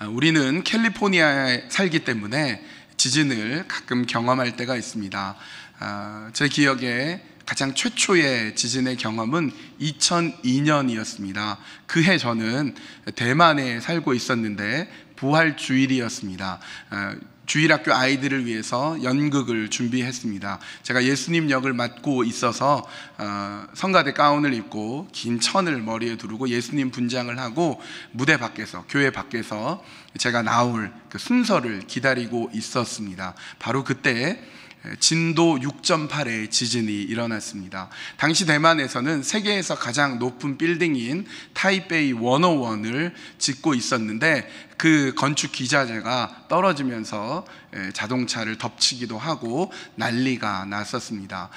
아, 우리는 캘리포니아에 살기 때문에 지진을 가끔 경험할 때가 있습니다. 아, 제 기억에 가장 최초의 지진의 경험은 2002년이었습니다. 그해 저는 대만에 살고 있었는데 부활 주일이었습니다. 아, 주일학교 아이들을 위해서 연극을 준비했습니다. 제가 예수님 역을 맡고 있어서 어, 성가대 가운을 입고 긴 천을 머리에 두르고 예수님 분장을 하고 무대 밖에서 교회 밖에서 제가 나올 그 순서를 기다리고 있었습니다. 바로 그때 진도 6.8의 지진이 일어났습니다. 당시 대만에서는 세계에서 가장 높은 빌딩인 타이베이 101을 어 짓고 있었는데 그 건축 기자재가 떨어지면서 예, 자동차를 덮치기도 하고 난리가 났었습니다.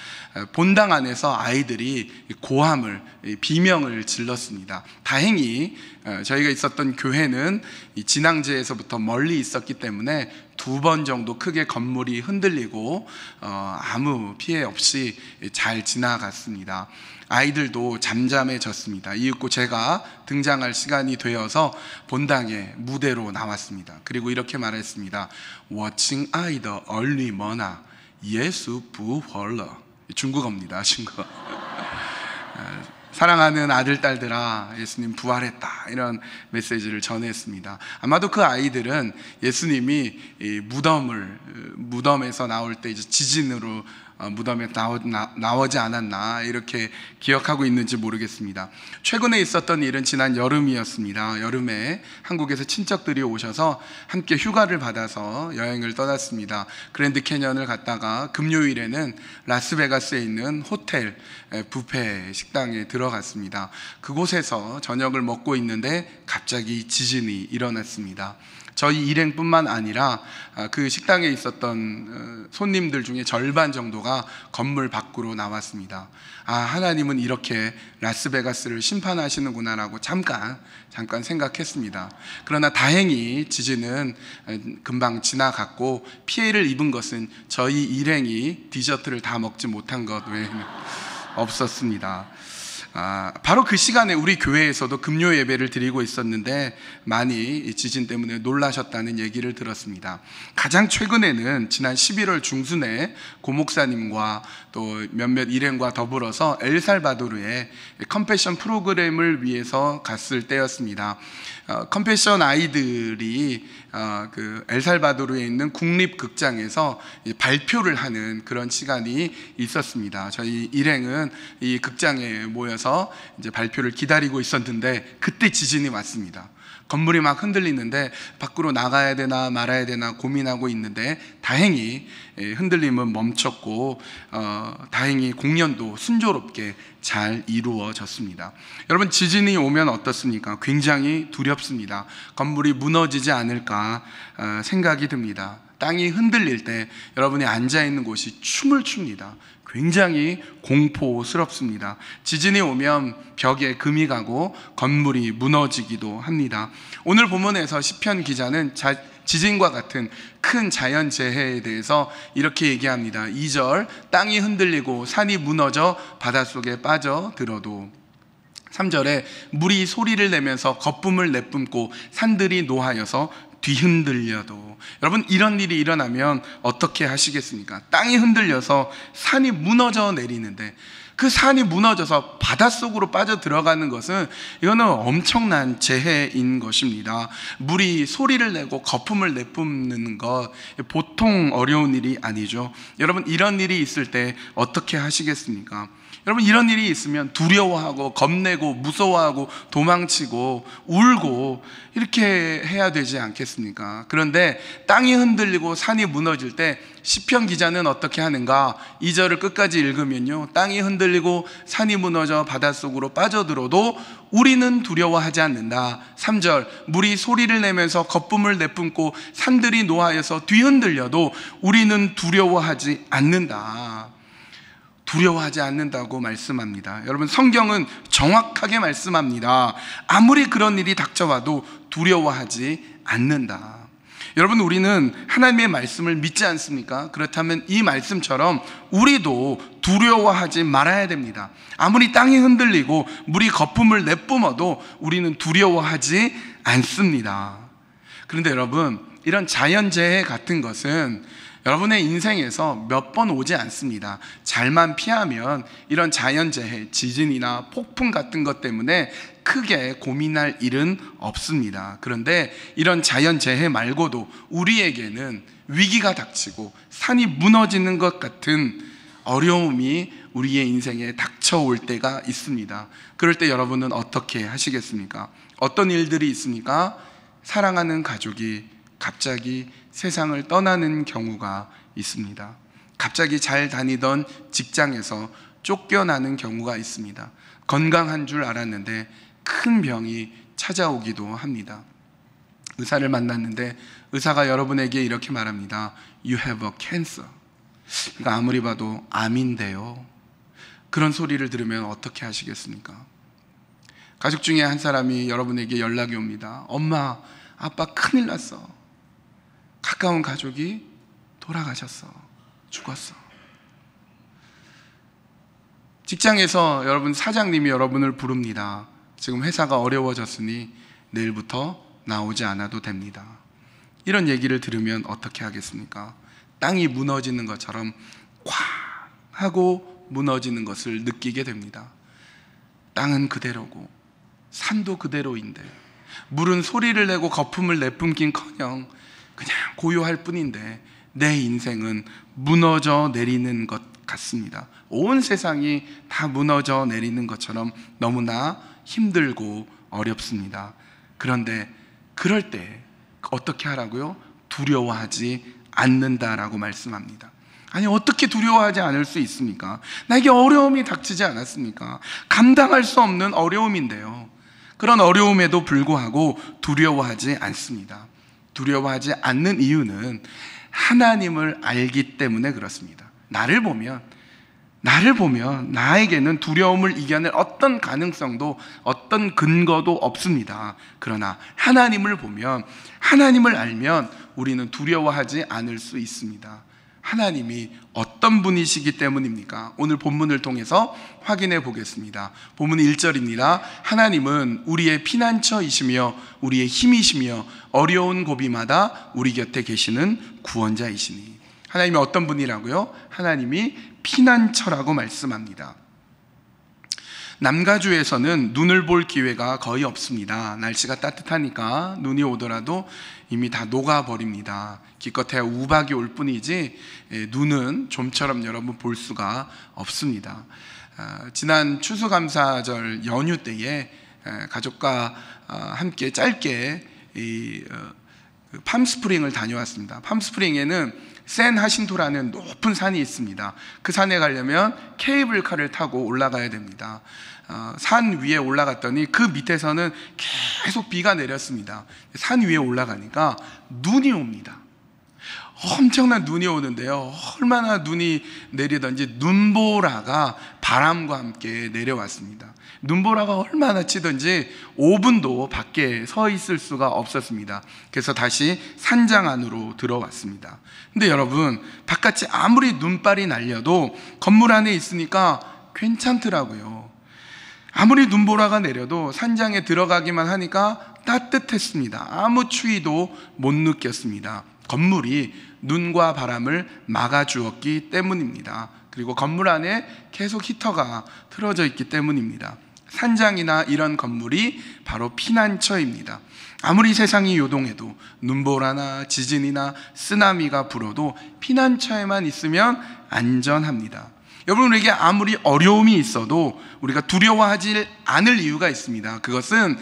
본당 안에서 아이들이 고함을 비명을 질렀습니다. 다행히 저희가 있었던 교회는 진앙지에서부터 멀리 있었기 때문에 두 번 정도 크게 건물이 흔들리고 어, 아무 피해 없이 잘 지나갔습니다. 아이들도 잠잠해졌습니다. 이윽고 제가 등장할 시간이 되어서 본당의 무대로 나왔습니다. 그리고 이렇게 말했습니다. 워칭 아이더 얼리 머나 예수 부헐러 중국어입니다. 중국어. 사랑하는 아들 딸들아 예수님 부활했다 이런 메시지를 전했습니다. 아마도 그 아이들은 예수님이 무덤을 무덤에서 나올 때 이제 지진으로 어, 무덤에 나오, 나오지 않았나 이렇게 기억하고 있는지 모르겠습니다. 최근에 있었던 일은 지난 여름이었습니다. 여름에 한국에서 친척들이 오셔서 함께 휴가를 받아서 여행을 떠났습니다. 그랜드 캐년을 갔다가 금요일에는 라스베가스에 있는 호텔 부페 식당에 들어갔습니다. 그곳에서 저녁을 먹고 있는데 갑자기 지진이 일어났습니다. 저희 일행뿐만 아니라 아, 그 식당에 있었던 어, 손님들 중에 절반 정도가 건물 밖으로 나왔습니다. 아, 하나님은 이렇게 라스베가스를 심판하시는구나라고 잠깐, 잠깐 생각했습니다. 그러나 다행히 지진은 어, 금방 지나갔고 피해를 입은 것은 저희 일행이 디저트를 다 먹지 못한 것 외에는 없었습니다. 아, 바로 그 시간에 우리 교회에서도 금요 예배를 드리고 있었는데 많이 지진 때문에 놀라셨다는 얘기를 들었습니다. 가장 최근에는 지난 11월 중순에 고목사님과 또 몇몇 일행과 더불어서 엘살바도르의 컴패션 프로그램을 위해서 갔을 때였습니다. 컴패션 어, 아이들이 어, 그 엘살바도르에 있는 국립 극장에서 발표를 하는 그런 시간이 있었습니다. 저희 일행은 이 극장에 모여서 이제 발표를 기다리고 있었는데 그때 지진이 왔습니다. 건물이 막 흔들리는데 밖으로 나가야 되나 말아야 되나 고민하고 있는데 다행히 예, 흔들림은 멈췄고 어, 다행히 공연도 순조롭게 잘 이루어졌습니다. 여러분 지진이 오면 어떻습니까? 굉장히 두렵습니다. 건물이 무너지지 않을까 어, 생각이 듭니다. 땅이 흔들릴 때 여러분이 앉아 있는 곳이 춤을 춥니다. 굉장히 공포스럽습니다. 지진이 오면 벽에 금이 가고 건물이 무너지기도 합니다. 오늘 본문에서 시편 기자는 자, 지진과 같은 큰 자연 재해에 대해서 이렇게 얘기합니다. 2절 땅이 흔들리고 산이 무너져 바닷속에 빠져들어도 3절에 물이 소리를 내면서 거품을 내뿜고 산들이 노하여서 뒤흔들려도 여러분 이런 일이 일어나면 어떻게 하시겠습니까? 땅이 흔들려서 산이 무너져 내리는데 그 산이 무너져서 바닷속으로 빠져 들어가는 것은 이거는 엄청난 재해인 것입니다. 물이 소리를 내고 거품을 내뿜는 것 보통 어려운 일이 아니죠. 여러분 이런 일이 있을 때 어떻게 하시겠습니까? 여러분 이런 일이 있으면 두려워하고 겁내고 무서워하고 도망치고 울고 이렇게 해야 되지 않겠습니까? 그런데 땅이 흔들리고 산이 무너질 때 시편 기자는 어떻게 하는가? 2절을 끝까지 읽으면요. 땅이 흔들리고 산이 무너져 바닷속으로 빠져들어도 우리는 두려워하지 않는다. 3절 물이 소리를 내면서 거품을 내뿜고 산들이 노하여서 뒤흔들려도 우리는 두려워하지 않는다. 두려워하지 않는다고 말씀합니다. 여러분 성경은 정확하게 말씀합니다. 아무리 그런 일이 닥쳐와도 두려워하지 않는다. 여러분 우리는 하나님의 말씀을 믿지 않습니까? 그렇다면 이 말씀처럼 우리도 두려워하지 말아야 됩니다. 아무리 땅이 흔들리고 물이 거품을 내뿜어도 우리는 두려워하지 않습니다. 그런데 여러분 이런 자연재해 같은 것은 여러분의 인생에서 몇 번 오지 않습니다. 잘만 피하면 이런 자연재해, 지진이나 폭풍 같은 것 때문에 크게 고민할 일은 없습니다. 그런데 이런 자연 재해 말고도 우리에게는 위기가 닥치고 산이 무너지는 것 같은 어려움이 우리의 인생에 닥쳐올 때가 있습니다. 그럴 때 여러분은 어떻게 하시겠습니까? 어떤 일들이 있습니까? 사랑하는 가족이 갑자기 세상을 떠나는 경우가 있습니다. 갑자기 잘 다니던 직장에서 쫓겨나는 경우가 있습니다. 건강한 줄 알았는데 큰 병이 찾아오기도 합니다. 의사를 만났는데 의사가 여러분에게 이렇게 말합니다. You have a cancer. 그러니까 아무리 봐도 암인데요. 그런 소리를 들으면 어떻게 하시겠습니까? 가족 중에 한 사람이 여러분에게 연락이 옵니다. 엄마, 아빠 큰일 났어. 가까운 가족이 돌아가셨어. 죽었어. 직장에서 여러분 사장님이 여러분을 부릅니다. 지금 회사가 어려워졌으니 내일부터 나오지 않아도 됩니다. 이런 얘기를 들으면 어떻게 하겠습니까? 땅이 무너지는 것처럼 콱 하고 무너지는 것을 느끼게 됩니다. 땅은 그대로고 산도 그대로인데 물은 소리를 내고 거품을 내뿜긴커녕 그냥 고요할 뿐인데 내 인생은 무너져 내리는 것 같습니다. 온 세상이 다 무너져 내리는 것처럼 너무나 힘들고 어렵습니다. 그런데 그럴 때 어떻게 하라고요? 두려워하지 않는다라고 말씀합니다. 아니 어떻게 두려워하지 않을 수 있습니까? 나에게 어려움이 닥치지 않았습니까? 감당할 수 없는 어려움인데요. 그런 어려움에도 불구하고 두려워하지 않습니다. 두려워하지 않는 이유는 하나님을 알기 때문에 그렇습니다. 나를 보면 나를 보면 나에게는 두려움을 이겨낼 어떤 가능성도 어떤 근거도 없습니다. 그러나 하나님을 보면 하나님을 알면 우리는 두려워하지 않을 수 있습니다. 하나님이 어떤 분이시기 때문입니까? 오늘 본문을 통해서 확인해 보겠습니다. 본문 1절입니다. 하나님은 우리의 피난처이시며 우리의 힘이시며 어려운 고비마다 우리 곁에 계시는 구원자이시니. 하나님이 어떤 분이라고요? 하나님이 피난처라고 말씀합니다. 남가주에서는 눈을 볼 기회가 거의 없습니다. 날씨가 따뜻하니까 눈이 오더라도 이미 다 녹아버립니다. 기껏해야 우박이 올 뿐이지 예, 눈은 좀처럼 여러분 볼 수가 없습니다. 아, 지난 추수감사절 연휴 때에 아, 가족과 아, 함께 짧게 어, 그 팜스프링을 다녀왔습니다. 팜스프링에는 센 하신도라는 높은 산이 있습니다. 그 산에 가려면 케이블카를 타고 올라가야 됩니다. 어, 산 위에 올라갔더니 그 밑에서는 계속 비가 내렸습니다. 산 위에 올라가니까 눈이 옵니다. 엄청난 눈이 오는데요. 얼마나 눈이 내리던지 눈보라가 바람과 함께 내려왔습니다. 눈보라가 얼마나 치든지 5분도 밖에 서 있을 수가 없었습니다. 그래서 다시 산장 안으로 들어왔습니다. 근데 여러분, 바깥이 아무리 눈발이 날려도 건물 안에 있으니까 괜찮더라고요. 아무리 눈보라가 내려도 산장에 들어가기만 하니까 따뜻했습니다. 아무 추위도 못 느꼈습니다. 건물이 눈과 바람을 막아주었기 때문입니다. 그리고 건물 안에 계속 히터가 틀어져 있기 때문입니다. 산장이나 이런 건물이 바로 피난처입니다. 아무리 세상이 요동해도 눈보라나 지진이나 쓰나미가 불어도 피난처에만 있으면 안전합니다. 여러분 우리에게 아무리 어려움이 있어도 우리가 두려워하지 않을 이유가 있습니다. 그것은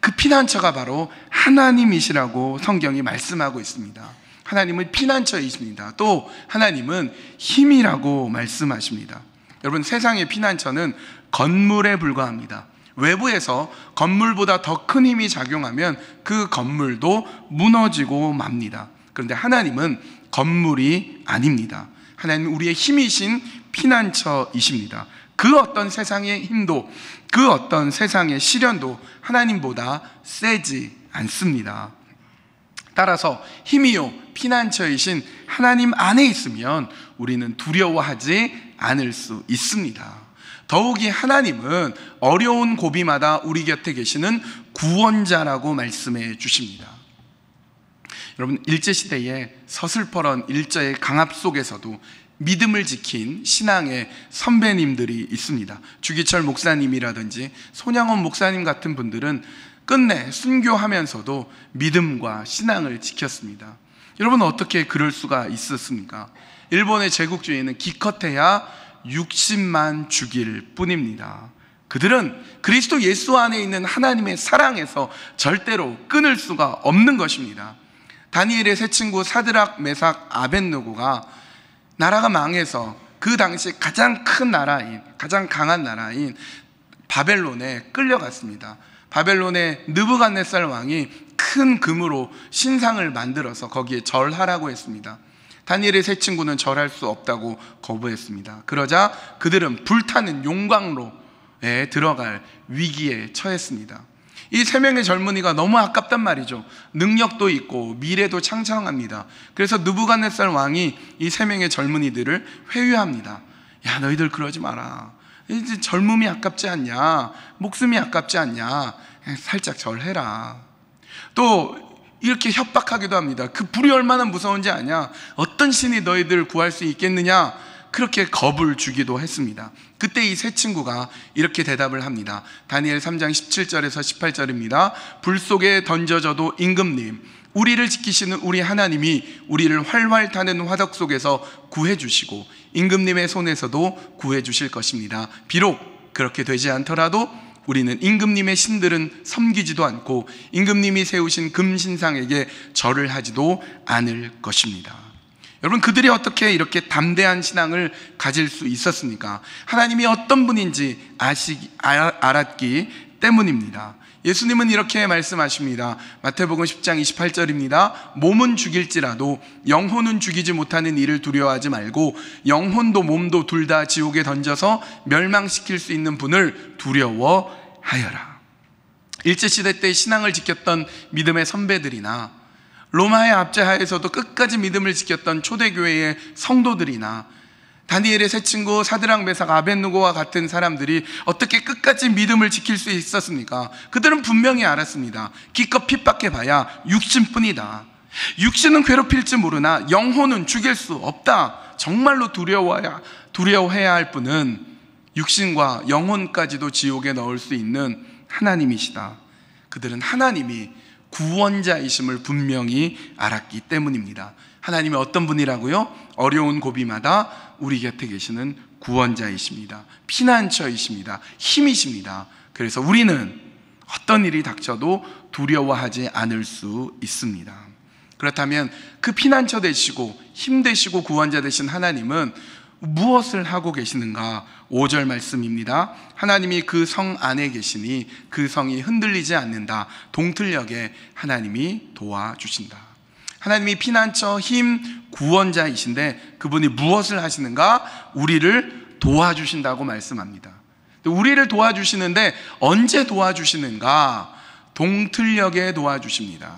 그 피난처가 바로 하나님이시라고 성경이 말씀하고 있습니다. 하나님은 피난처이십니다. 또 하나님은 힘이라고 말씀하십니다. 여러분 세상의 피난처는 건물에 불과합니다. 외부에서 건물보다 더 큰 힘이 작용하면 그 건물도 무너지고 맙니다. 그런데 하나님은 건물이 아닙니다. 하나님은 우리의 힘이신 피난처이십니다. 그 어떤 세상의 힘도 그 어떤 세상의 시련도 하나님보다 세지 않습니다. 따라서 힘이요 피난처이신 하나님 안에 있으면 우리는 두려워하지 않을 수 있습니다. 더욱이 하나님은 어려운 고비마다 우리 곁에 계시는 구원자라고 말씀해 주십니다. 여러분 일제시대의 서슬퍼런 일자의 강압 속에서도 믿음을 지킨 신앙의 선배님들이 있습니다. 주기철 목사님이라든지 손양원 목사님 같은 분들은 끝내 순교하면서도 믿음과 신앙을 지켰습니다. 여러분 어떻게 그럴 수가 있었습니까? 일본의 제국주의는 기껏해야 60만 죽일 뿐입니다. 그들은 그리스도 예수 안에 있는 하나님의 사랑에서 절대로 끊을 수가 없는 것입니다. 다니엘의 세 친구 사드락, 메삭, 아벤노고가 나라가 망해서 그 당시 가장 큰 나라인, 가장 강한 나라인 바벨론에 끌려갔습니다. 바벨론의 느부갓네살 왕이 큰 금으로 신상을 만들어서 거기에 절하라고 했습니다. 다니엘의 세 친구는 절할 수 없다고 거부했습니다. 그러자 그들은 불타는 용광로에 들어갈 위기에 처했습니다. 이 세 명의 젊은이가 너무 아깝단 말이죠. 능력도 있고 미래도 창창합니다. 그래서 누부갓네살 왕이 이 세 명의 젊은이들을 회유합니다. 야, 너희들 그러지 마라. 이제 젊음이 아깝지 않냐? 목숨이 아깝지 않냐? 살짝 절해라. 또 이렇게 협박하기도 합니다. 그 불이 얼마나 무서운지 아냐? 어떤 신이 너희들 구할 수 있겠느냐? 그렇게 겁을 주기도 했습니다. 그때 이 세 친구가 이렇게 대답을 합니다. 다니엘 3장 17절에서 18절입니다. 불 속에 던져져도 임금님, 우리를 지키시는 우리 하나님이 우리를 활활 타는 화덕 속에서 구해주시고 임금님의 손에서도 구해주실 것입니다. 비록 그렇게 되지 않더라도 우리는 임금님의 신들은 섬기지도 않고 임금님이 세우신 금신상에게 절을 하지도 않을 것입니다. 여러분 그들이 어떻게 이렇게 담대한 신앙을 가질 수 있었습니까? 하나님이 어떤 분인지 아시, 알았기 때문입니다. 예수님은 이렇게 말씀하십니다. 마태복음 10장 28절입니다. 몸은 죽일지라도 영혼은 죽이지 못하는 일을 두려워하지 말고 영혼도 몸도 둘 다 지옥에 던져서 멸망시킬 수 있는 분을 두려워하여라. 일제시대 때 신앙을 지켰던 믿음의 선배들이나 로마의 압제하에서도 끝까지 믿음을 지켰던 초대교회의 성도들이나 다니엘의 세 친구 사드랑 메삭 아벤누고와 같은 사람들이 어떻게 끝까지 믿음을 지킬 수 있었습니까? 그들은 분명히 알았습니다. 기껏 핍박해 봐야 육신뿐이다. 육신은 괴롭힐지 모르나 영혼은 죽일 수 없다. 정말로 두려워야 두려워해야 할 분은 육신과 영혼까지도 지옥에 넣을 수 있는 하나님이시다. 그들은 하나님이 구원자이심을 분명히 알았기 때문입니다. 하나님이 어떤 분이라고요? 어려운 고비마다 우리 곁에 계시는 구원자이십니다. 피난처이십니다. 힘이십니다. 그래서 우리는 어떤 일이 닥쳐도 두려워하지 않을 수 있습니다. 그렇다면 그 피난처 되시고 힘 되시고 구원자 되신 하나님은 무엇을 하고 계시는가? 5절 말씀입니다. 하나님이 그 성 안에 계시니 그 성이 흔들리지 않는다. 동틀녘에 하나님이 도와주신다. 하나님이 피난처, 힘, 구원자이신데 그분이 무엇을 하시는가? 우리를 도와주신다고 말씀합니다. 우리를 도와주시는데 언제 도와주시는가? 동틀녘에 도와주십니다.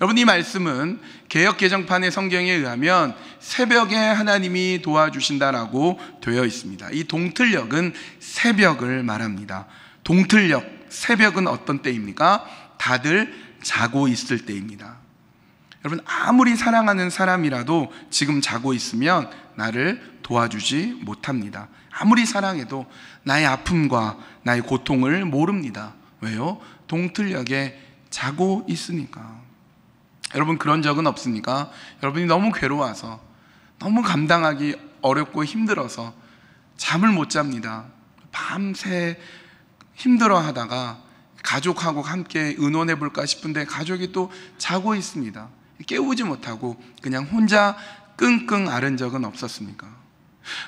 여러분 이 말씀은 개혁 개정판의 성경에 의하면 새벽에 하나님이 도와주신다라고 되어 있습니다. 이 동틀녘은 새벽을 말합니다. 동틀녘 새벽은 어떤 때입니까? 다들 자고 있을 때입니다. 여러분 아무리 사랑하는 사람이라도 지금 자고 있으면 나를 도와주지 못합니다. 아무리 사랑해도 나의 아픔과 나의 고통을 모릅니다. 왜요? 동틀녘에 자고 있으니까. 여러분 그런 적은 없습니까? 여러분이 너무 괴로워서 너무 감당하기 어렵고 힘들어서 잠을 못 잡니다. 밤새 힘들어 하다가 가족하고 함께 의논해 볼까 싶은데 가족이 또 자고 있습니다. 깨우지 못하고 그냥 혼자 끙끙 앓은 적은 없었습니까?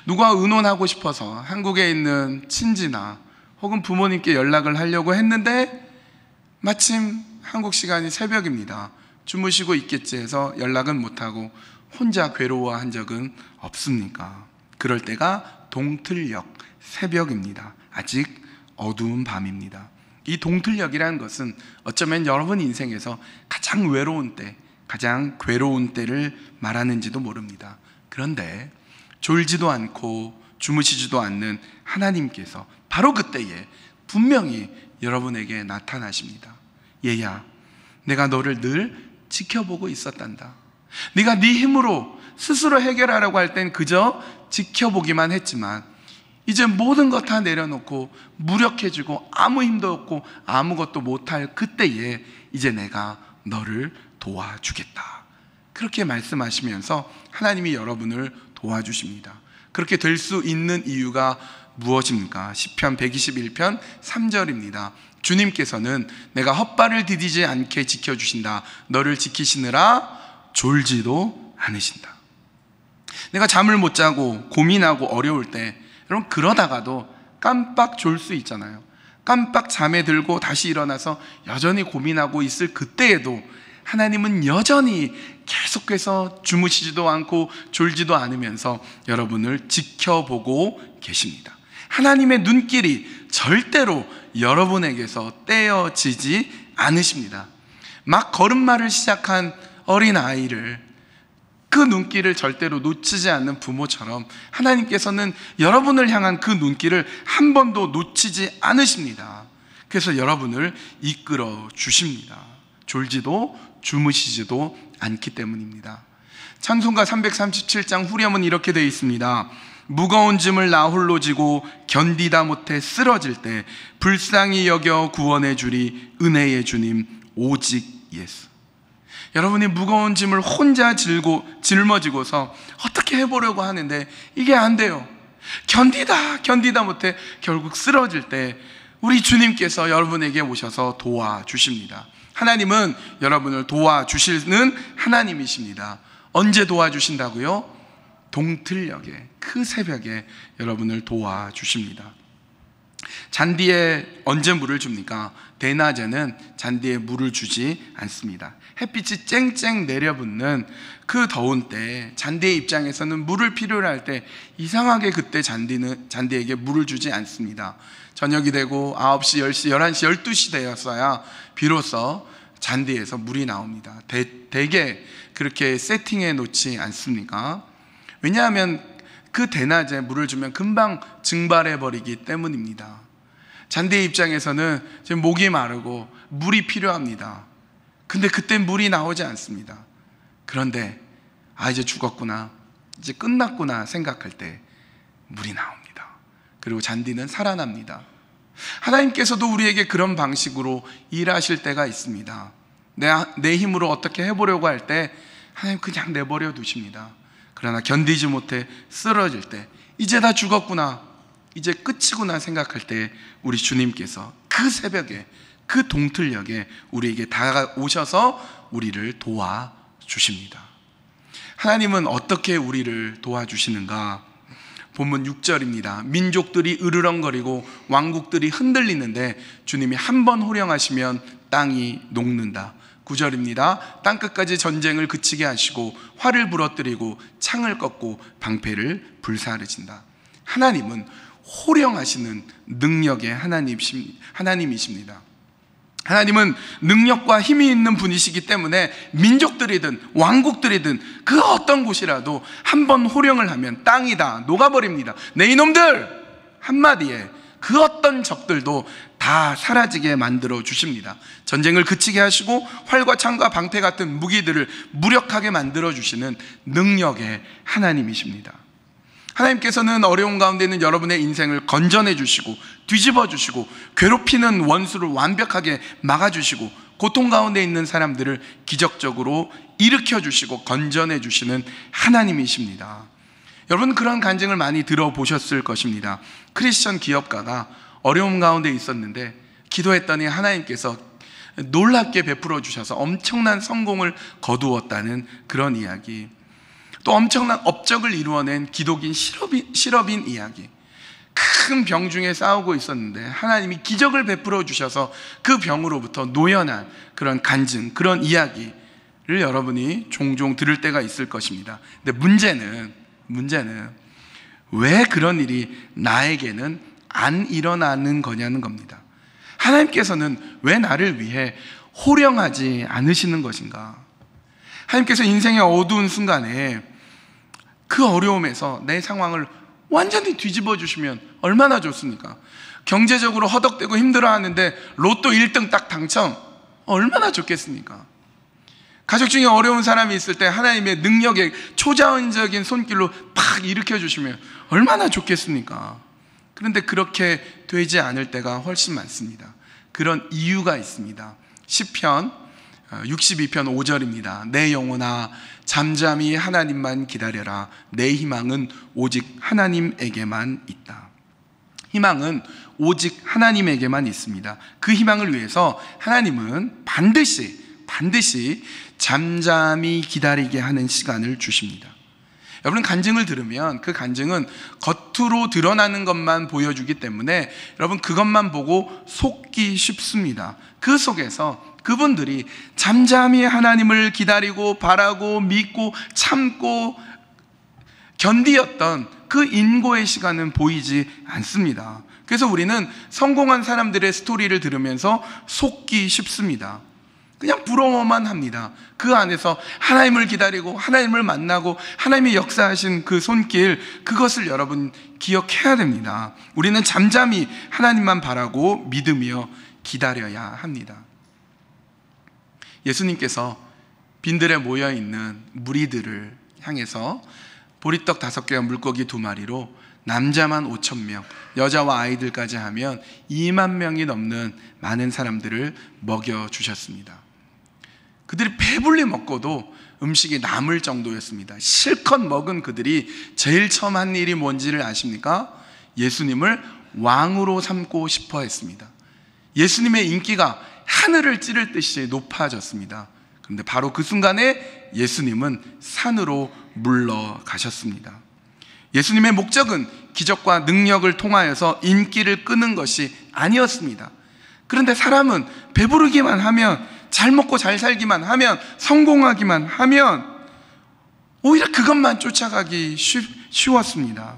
누가 의논하고 싶어서 한국에 있는 친지나 혹은 부모님께 연락을 하려고 했는데 마침 한국 시간이 새벽입니다. 주무시고 있겠지 해서 연락은 못하고 혼자 괴로워한 적은 없습니까? 그럴 때가 동틀녘 새벽입니다. 아직 어두운 밤입니다. 이 동틀녘이라는 것은 어쩌면 여러분 인생에서 가장 외로운 때, 가장 괴로운 때를 말하는지도 모릅니다. 그런데 졸지도 않고 주무시지도 않는 하나님께서 바로 그때에 분명히 여러분에게 나타나십니다. 얘야, 내가 너를 늘 지켜보고 있었단다. 네가 네 힘으로 스스로 해결하려고 할 땐 그저 지켜보기만 했지만 이제 모든 것 다 내려놓고 무력해지고 아무 힘도 없고 아무것도 못할 그때에 이제 내가 너를 도와주겠다. 그렇게 말씀하시면서 하나님이 여러분을 도와주십니다. 그렇게 될 수 있는 이유가 무엇입니까? 10편 121편 3절입니다. 주님께서는 내가 헛발을 디디지 않게 지켜주신다. 너를 지키시느라 졸지도 않으신다. 내가 잠을 못 자고 고민하고 어려울 때, 여러분, 그러다가도 깜빡 졸 수 있잖아요. 깜빡 잠에 들고 다시 일어나서 여전히 고민하고 있을 그때에도 하나님은 여전히 계속해서 주무시지도 않고 졸지도 않으면서 여러분을 지켜보고 계십니다. 하나님의 눈길이 절대로 여러분에게서 떼어지지 않으십니다. 막 걸음마를 시작한 어린 아이를 그 눈길을 절대로 놓치지 않는 부모처럼 하나님께서는 여러분을 향한 그 눈길을 한 번도 놓치지 않으십니다. 그래서 여러분을 이끌어 주십니다. 졸지도 주무시지도 않기 때문입니다. 찬송가 337장 후렴은 이렇게 되어 있습니다. 무거운 짐을 나 홀로 지고 견디다 못해 쓰러질 때 불쌍히 여겨 구원해 주리 은혜의 주님 오직 예수. 여러분이 무거운 짐을 혼자 질고 짊어지고서 어떻게 해보려고 하는데 이게 안 돼요. 견디다 견디다 못해 결국 쓰러질 때 우리 주님께서 여러분에게 오셔서 도와주십니다. 하나님은 여러분을 도와주시는 하나님이십니다. 언제 도와주신다고요? 동틀녘에 그 새벽에 여러분을 도와주십니다. 잔디에 언제 물을 줍니까? 대낮에는 잔디에 물을 주지 않습니다. 햇빛이 쨍쨍 내려붙는 그 더운 때 잔디의 입장에서는 물을 필요로 할때 이상하게 그때 잔디는 잔디에게 물을 주지 않습니다. 저녁이 되고 9시, 10시, 11시, 12시 되었어야 비로소 잔디에서 물이 나옵니다. 대, 대개 그렇게 세팅해 놓지 않습니까? 왜냐하면 그 대낮에 물을 주면 금방 증발해 버리기 때문입니다. 잔디 입장에서는 지금 목이 마르고 물이 필요합니다. 근데 그때 물이 나오지 않습니다. 그런데 아 이제 죽었구나. 이제 끝났구나 생각할 때 물이 나옵니다. 그리고 잔디는 살아납니다. 하나님께서도 우리에게 그런 방식으로 일하실 때가 있습니다. 내, 내 힘으로 어떻게 해보려고 할 때 하나님 그냥 내버려 두십니다. 그러나 견디지 못해 쓰러질 때, 이제 다 죽었구나, 이제 끝이구나 생각할 때 우리 주님께서 그 새벽에, 그 동틀녘에 우리에게 다가오셔서 우리를 도와주십니다. 하나님은 어떻게 우리를 도와주시는가? 본문 6절입니다. 민족들이 으르렁거리고 왕국들이 흔들리는데 주님이 한 번 호령하시면 땅이 녹는다. 9절입니다. 땅끝까지 전쟁을 그치게 하시고 활을 부러뜨리고 창을 꺾고 방패를 불사르신다. 하나님은 호령하시는 능력의 하나님, 이십니다 하나님은 능력과 힘이 있는 분이시기 때문에 민족들이든 왕국들이든 그 어떤 곳이라도 한 번 호령을 하면 땅이다 녹아버립니다. 내 네, 이놈들 한마디에 그 어떤 적들도 다 사라지게 만들어 주십니다. 전쟁을 그치게 하시고 활과 창과 방패 같은 무기들을 무력하게 만들어 주시는 능력의 하나님이십니다. 하나님께서는 어려운 가운데 있는 여러분의 인생을 건전해 주시고 뒤집어 주시고 괴롭히는 원수를 완벽하게 막아 주시고 고통 가운데 있는 사람들을 기적적으로 일으켜 주시고 건전해 주시는 하나님이십니다. 여러분 그런 간증을 많이 들어보셨을 것입니다. 크리스천 기업가가 어려움 가운데 있었는데 기도했더니 하나님께서 놀랍게 베풀어 주셔서 엄청난 성공을 거두었다는 그런 이야기. 또 엄청난 업적을 이루어낸 기독인 실업인, 실업인 이야기. 큰 병 중에 싸우고 있었는데 하나님이 기적을 베풀어 주셔서 그 병으로부터 노연한 그런 간증, 그런 이야기를 여러분이 종종 들을 때가 있을 것입니다. 근데 문제는, 문제는 왜 그런 일이 나에게는 안 일어나는 거냐는 겁니다. 하나님께서는 왜 나를 위해 호령하지 않으시는 것인가? 하나님께서 인생의 어두운 순간에 그 어려움에서 내 상황을 완전히 뒤집어 주시면 얼마나 좋습니까? 경제적으로 허덕대고 힘들어 하는데 로또 1등 딱 당첨 얼마나 좋겠습니까? 가족 중에 어려운 사람이 있을 때 하나님의 능력의 초자연적인 손길로 팍 일으켜 주시면 얼마나 좋겠습니까? 그런데 그렇게 되지 않을 때가 훨씬 많습니다. 그런 이유가 있습니다. 시편 62편 어, 5절입니다. 내 영혼아 잠잠히 하나님만 기다려라. 내 희망은 오직 하나님에게만 있다. 희망은 오직 하나님에게만 있습니다. 그 희망을 위해서 하나님은 반드시 반드시 잠잠히 기다리게 하는 시간을 주십니다. 여러분 간증을 들으면 그 간증은 겉으로 드러나는 것만 보여주기 때문에 여러분 그것만 보고 속기 쉽습니다. 그 속에서 그분들이 잠잠히 하나님을 기다리고 바라고 믿고 참고 견디었던 그 인고의 시간은 보이지 않습니다. 그래서 우리는 성공한 사람들의 스토리를 들으면서 속기 쉽습니다. 그냥 부러워만 합니다. 그 안에서 하나님을 기다리고 하나님을 만나고 하나님이 역사하신 그 손길 그것을 여러분 기억해야 됩니다. 우리는 잠잠히 하나님만 바라고 믿으며 기다려야 합니다. 예수님께서 빈들에 모여 있는 무리들을 향해서 보리떡 다섯 개와 물고기 두 마리로 남자만 5천 명, 여자와 아이들까지 하면 2만 명이 넘는 많은 사람들을 먹여 주셨습니다. 그들이 배불리 먹고도 음식이 남을 정도였습니다. 실컷 먹은 그들이 제일 처음 한 일이 뭔지를 아십니까? 예수님을 왕으로 삼고 싶어 했습니다. 예수님의 인기가 하늘을 찌를 듯이 높아졌습니다. 그런데 바로 그 순간에 예수님은 산으로 물러가셨습니다. 예수님의 목적은 기적과 능력을 통하여서 인기를 끄는 것이 아니었습니다. 그런데 사람은 배부르기만 하면, 잘 먹고 잘 살기만 하면, 성공하기만 하면, 오히려 그것만 쫓아가기 쉬웠습니다.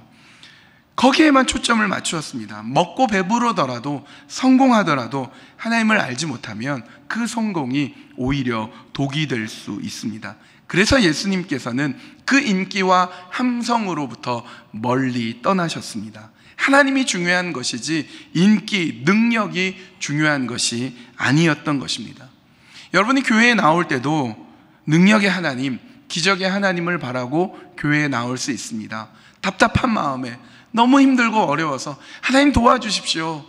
거기에만 초점을 맞추었습니다. 먹고 배부르더라도 성공하더라도 하나님을 알지 못하면 그 성공이 오히려 독이 될 수 있습니다. 그래서 예수님께서는 그 인기와 함성으로부터 멀리 떠나셨습니다. 하나님이 중요한 것이지 인기, 능력이 중요한 것이 아니었던 것입니다. 여러분이 교회에 나올 때도 능력의 하나님, 기적의 하나님을 바라고 교회에 나올 수 있습니다. 답답한 마음에 너무 힘들고 어려워서 하나님 도와주십시오.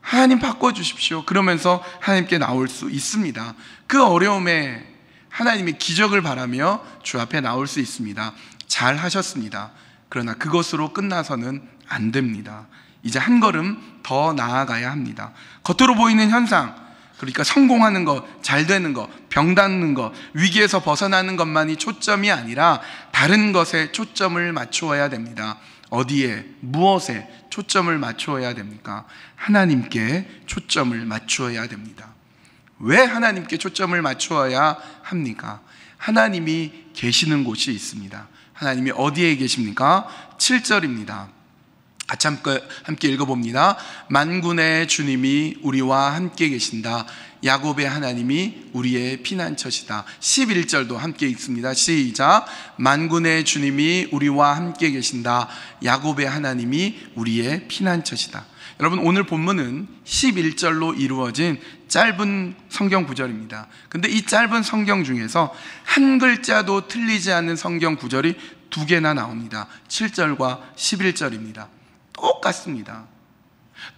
하나님 바꿔주십시오. 그러면서 하나님께 나올 수 있습니다. 그 어려움에 하나님의 기적을 바라며 주 앞에 나올 수 있습니다. 잘 하셨습니다. 그러나 그것으로 끝나서는 안 됩니다. 이제 한 걸음 더 나아가야 합니다. 겉으로 보이는 현상, 그러니까 성공하는 것, 잘 되는 것, 병 닿는 것, 위기에서 벗어나는 것만이 초점이 아니라 다른 것에 초점을 맞추어야 됩니다. 어디에, 무엇에 초점을 맞추어야 됩니까? 하나님께 초점을 맞추어야 됩니다. 왜 하나님께 초점을 맞추어야 합니까? 하나님이 계시는 곳이 있습니다. 하나님이 어디에 계십니까? 7절입니다. 같이 함께 읽어봅니다. 만군의 주님이 우리와 함께 계신다. 야곱의 하나님이 우리의 피난처시다. 11절도 함께 읽습니다. 시작. 만군의 주님이 우리와 함께 계신다. 야곱의 하나님이 우리의 피난처시다. 여러분, 오늘 본문은 11절로 이루어진 짧은 성경 구절입니다. 근데 이 짧은 성경 중에서 한 글자도 틀리지 않는 성경 구절이 두 개나 나옵니다. 7절과 11절입니다. 똑같습니다.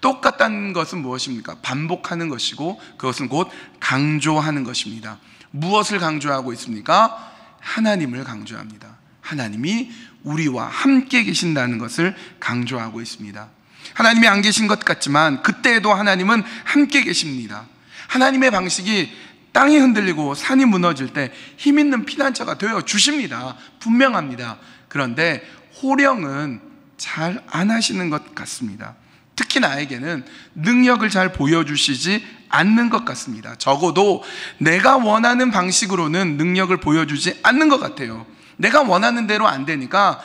똑같다는 것은 무엇입니까? 반복하는 것이고 그것은 곧 강조하는 것입니다. 무엇을 강조하고 있습니까? 하나님을 강조합니다. 하나님이 우리와 함께 계신다는 것을 강조하고 있습니다. 하나님이 안 계신 것 같지만 그때에도 하나님은 함께 계십니다. 하나님의 방식이 땅이 흔들리고 산이 무너질 때 힘 있는 피난처가 되어 주십니다. 분명합니다. 그런데 호령은 잘안 하시는 것 같습니다. 특히 나에게는 능력을 잘 보여주시지 않는 것 같습니다. 적어도 내가 원하는 방식으로는 능력을 보여주지 않는 것 같아요. 내가 원하는 대로 안 되니까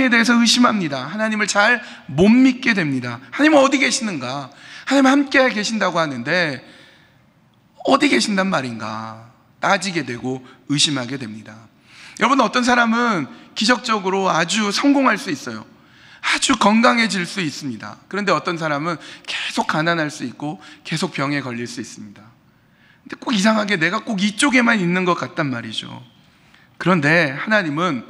하나님에 대해서 의심합니다. 하나님을 잘 못 믿게 됩니다. 하나님 어디 계시는가? 하나님 함께 계신다고 하는데 어디 계신단 말인가? 따지게 되고 의심하게 됩니다. 여러분 어떤 사람은 기적적으로 아주 성공할 수 있어요. 아주 건강해질 수 있습니다. 그런데 어떤 사람은 계속 가난할 수 있고 계속 병에 걸릴 수 있습니다. 근데 꼭 이상하게 내가 꼭 이쪽에만 있는 것 같단 말이죠. 그런데 하나님은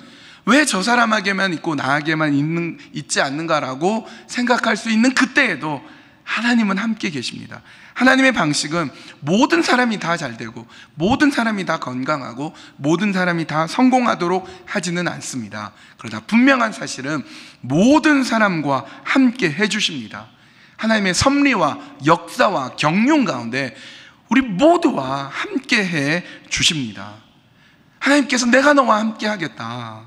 왜 저 사람에게만 있고 나에게만 있는, 있지 않는가라고 생각할 수 있는 그때에도 하나님은 함께 계십니다. 하나님의 방식은 모든 사람이 다잘 되고 모든 사람이 다 건강하고 모든 사람이 다 성공하도록 하지는 않습니다. 그러나 분명한 사실은 모든 사람과 함께 해 주십니다. 하나님의 섭리와 역사와 경륜 가운데 우리 모두와 함께 해 주십니다. 하나님께서 내가 너와 함께 하겠다.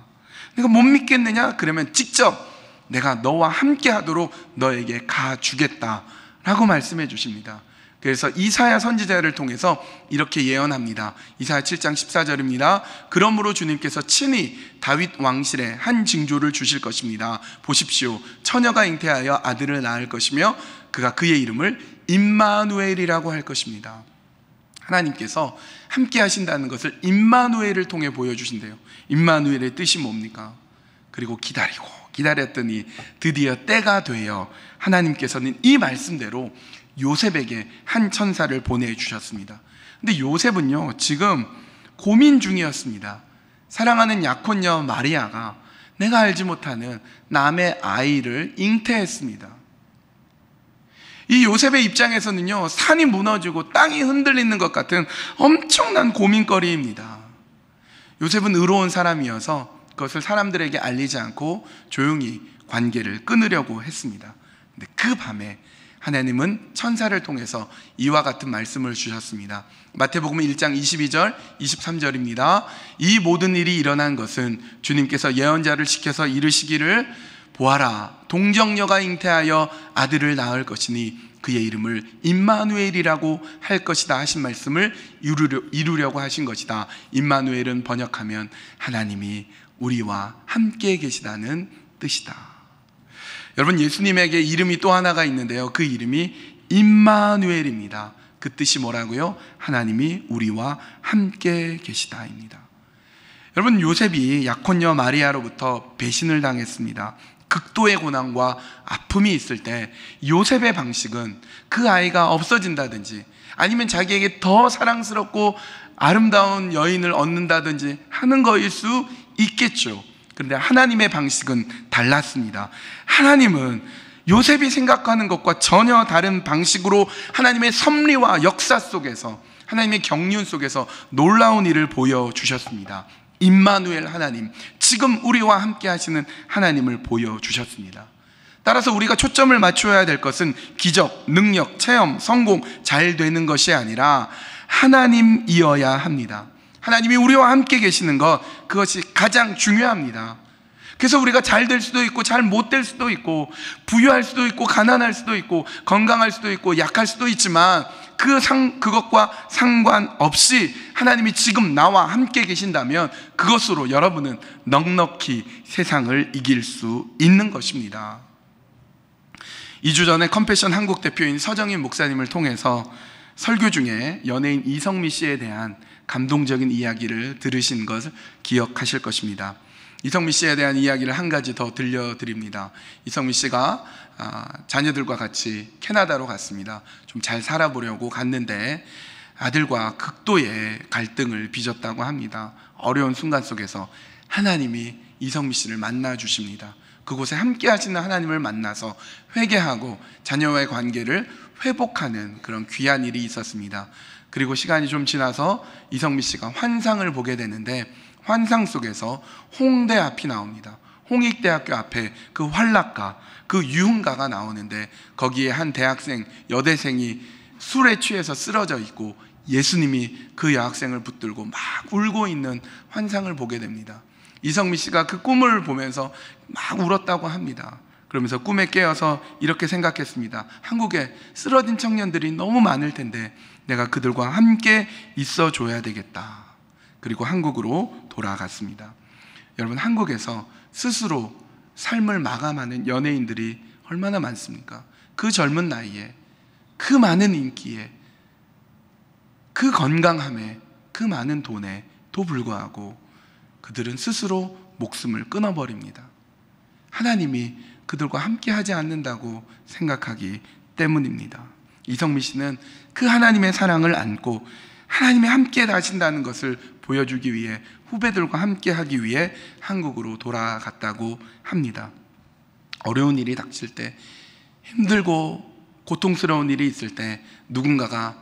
내가 못 믿겠느냐? 그러면 직접 내가 너와 함께 하도록 너에게 가 주겠다. 라고 말씀해 주십니다. 그래서 이사야 선지자를 통해서 이렇게 예언합니다. 이사야 7장 14절입니다. 그러므로 주님께서 친히 다윗 왕실에 한 징조를 주실 것입니다. 보십시오. 처녀가 잉태하여 아들을 낳을 것이며 그가 그의 이름을 임마누엘이라고 할 것입니다. 하나님께서 함께 하신다는 것을 임마누엘을 통해 보여주신대요. 임마누엘의 뜻이 뭡니까? 그리고 기다리고 기다렸더니 드디어 때가 되어 하나님께서는 이 말씀대로 요셉에게 한 천사를 보내주셨습니다. 근데 요셉은요, 지금 고민 중이었습니다. 사랑하는 약혼녀 마리아가 내가 알지 못하는 남의 아이를 잉태했습니다. 이 요셉의 입장에서는요, 산이 무너지고 땅이 흔들리는 것 같은 엄청난 고민거리입니다. 요셉은 의로운 사람이어서 그것을 사람들에게 알리지 않고 조용히 관계를 끊으려고 했습니다. 근데 그 밤에 하나님은 천사를 통해서 이와 같은 말씀을 주셨습니다. 마태복음 1장 22절, 23절입니다. 이 모든 일이 일어난 것은 주님께서 예언자를 시켜서 이르시기를 보아라 동정녀가 잉태하여 아들을 낳을 것이니 그의 이름을 임마누엘이라고 할 것이다 하신 말씀을 이루려, 고 하신 것이다. 임마누엘은 번역하면 하나님이 우리와 함께 계시다는 뜻이다. 여러분 예수님에게 이름이 또 하나가 있는데요. 그 이름이 임마누엘입니다. 그 뜻이 뭐라고요? 하나님이 우리와 함께 계시다입니다. 여러분 요셉이 약혼녀 마리아로부터 배신을 당했습니다. 극도의 고난과 아픔이 있을 때 요셉의 방식은 그 아이가 없어진다든지 아니면 자기에게 더 사랑스럽고 아름다운 여인을 얻는다든지 하는 거일 수 있겠죠. 그런데 하나님의 방식은 달랐습니다. 하나님은 요셉이 생각하는 것과 전혀 다른 방식으로 하나님의 섭리와 역사 속에서 하나님의 경륜 속에서 놀라운 일을 보여주셨습니다. 임마누엘 하나님, 지금 우리와 함께 하시는 하나님을 보여주셨습니다. 따라서 우리가 초점을 맞춰야 될 것은 기적, 능력, 체험, 성공, 잘 되는 것이 아니라 하나님이어야 합니다. 하나님이 우리와 함께 계시는 것, 그것이 가장 중요합니다. 그래서 우리가 잘 될 수도 있고, 잘 못 될 수도 있고, 부유할 수도 있고, 가난할 수도 있고, 건강할 수도 있고, 약할 수도 있지만, 그 상, 그것과 상관없이 하나님이 지금 나와 함께 계신다면 그것으로 여러분은 넉넉히 세상을 이길 수 있는 것입니다. 2주 전에 컴패션 한국 대표인 서정인 목사님을 통해서 설교 중에 연예인 이성미 씨에 대한 감동적인 이야기를 들으신 것을 기억하실 것입니다. 이성미 씨에 대한 이야기를 한 가지 더 들려드립니다. 이성미 씨가 아, 자녀들과 같이 캐나다로 갔습니다. 좀 잘 살아보려고 갔는데 아들과 극도의 갈등을 빚었다고 합니다. 어려운 순간 속에서 하나님이 이성미 씨를 만나 주십니다. 그곳에 함께 하시는 하나님을 만나서 회개하고 자녀와의 관계를 회복하는 그런 귀한 일이 있었습니다. 그리고 시간이 좀 지나서 이성미 씨가 환상을 보게 되는데 환상 속에서 홍대 앞이 나옵니다. 홍익대학교 앞에 그 활락가, 그 유흥가가 나오는데 거기에 한 대학생, 여대생이 술에 취해서 쓰러져 있고 예수님이 그 여학생을 붙들고 막 울고 있는 환상을 보게 됩니다. 이성미 씨가 그 꿈을 보면서 막 울었다고 합니다. 그러면서 꿈에 깨어서 이렇게 생각했습니다. 한국에 쓰러진 청년들이 너무 많을 텐데 내가 그들과 함께 있어 줘야 되겠다. 그리고 한국으로 돌아갔습니다. 여러분, 한국에서 스스로 삶을 마감하는 연예인들이 얼마나 많습니까? 그 젊은 나이에, 그 많은 인기에, 그 건강함에, 그 많은 돈에도 불구하고 그들은 스스로 목숨을 끊어버립니다. 하나님이 그들과 함께 하지 않는다고 생각하기 때문입니다. 이성미 씨는 그 하나님의 사랑을 안고 하나님의 함께 하신다는 것을 보여주기 위해 후배들과 함께 하기 위해 한국으로 돌아갔다고 합니다. 어려운 일이 닥칠 때 힘들고 고통스러운 일이 있을 때 누군가가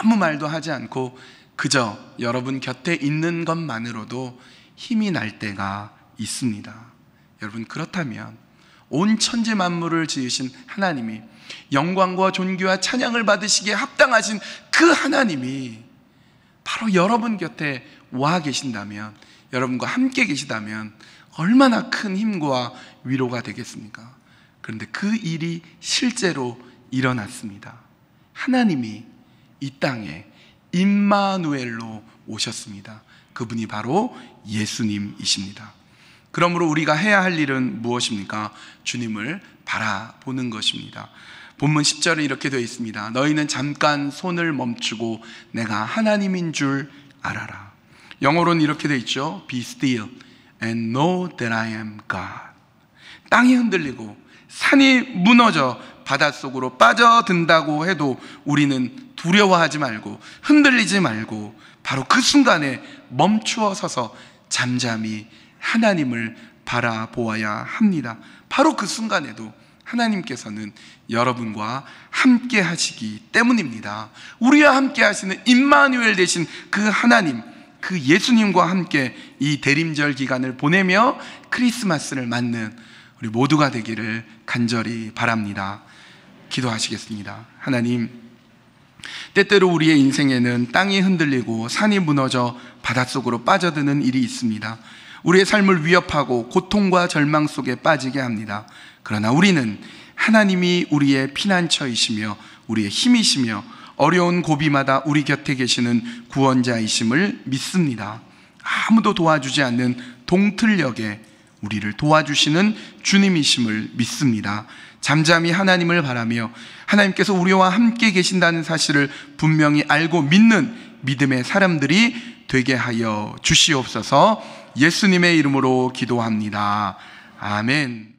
아무 말도 하지 않고 그저 여러분 곁에 있는 것만으로도 힘이 날 때가 있습니다. 여러분 그렇다면 온 천지 만물을 지으신 하나님이 영광과 존귀와 찬양을 받으시기에 합당하신 그 하나님이 바로 여러분 곁에 와 계신다면 여러분과 함께 계시다면 얼마나 큰 힘과 위로가 되겠습니까? 그런데 그 일이 실제로 일어났습니다. 하나님이 이 땅에 임마누엘로 오셨습니다. 그분이 바로 예수님이십니다. 그러므로 우리가 해야 할 일은 무엇입니까? 주님을 바라보는 것입니다. 본문 10절에 이렇게 되어 있습니다. 너희는 잠깐 손을 멈추고 내가 하나님인 줄 알아라. 영어로는 이렇게 되어 있죠. Be still and know that I am God. 땅이 흔들리고 산이 무너져 바닷속으로 빠져든다고 해도 우리는 두려워하지 말고 흔들리지 말고 바로 그 순간에 멈추어 서서 잠잠히 하나님을 바라보아야 합니다. 바로 그 순간에도 하나님께서는 여러분과 함께 하시기 때문입니다. 우리와 함께 하시는 임마누엘 되신 그 하나님, 그 예수님과 함께 이 대림절 기간을 보내며 크리스마스를 맞는 우리 모두가 되기를 간절히 바랍니다. 기도하시겠습니다. 하나님, 때때로 우리의 인생에는 땅이 흔들리고 산이 무너져 바닷속으로 빠져드는 일이 있습니다. 우리의 삶을 위협하고 고통과 절망 속에 빠지게 합니다. 그러나 우리는 하나님이 우리의 피난처이시며 우리의 힘이시며 어려운 고비마다 우리 곁에 계시는 구원자이심을 믿습니다. 아무도 도와주지 않는 동틀녘에 우리를 도와주시는 주님이심을 믿습니다. 잠잠히 하나님을 바라며 하나님께서 우리와 함께 계신다는 사실을 분명히 알고 믿는 믿음의 사람들이 되게 하여 주시옵소서. 예수님의 이름으로 기도합니다. 아멘.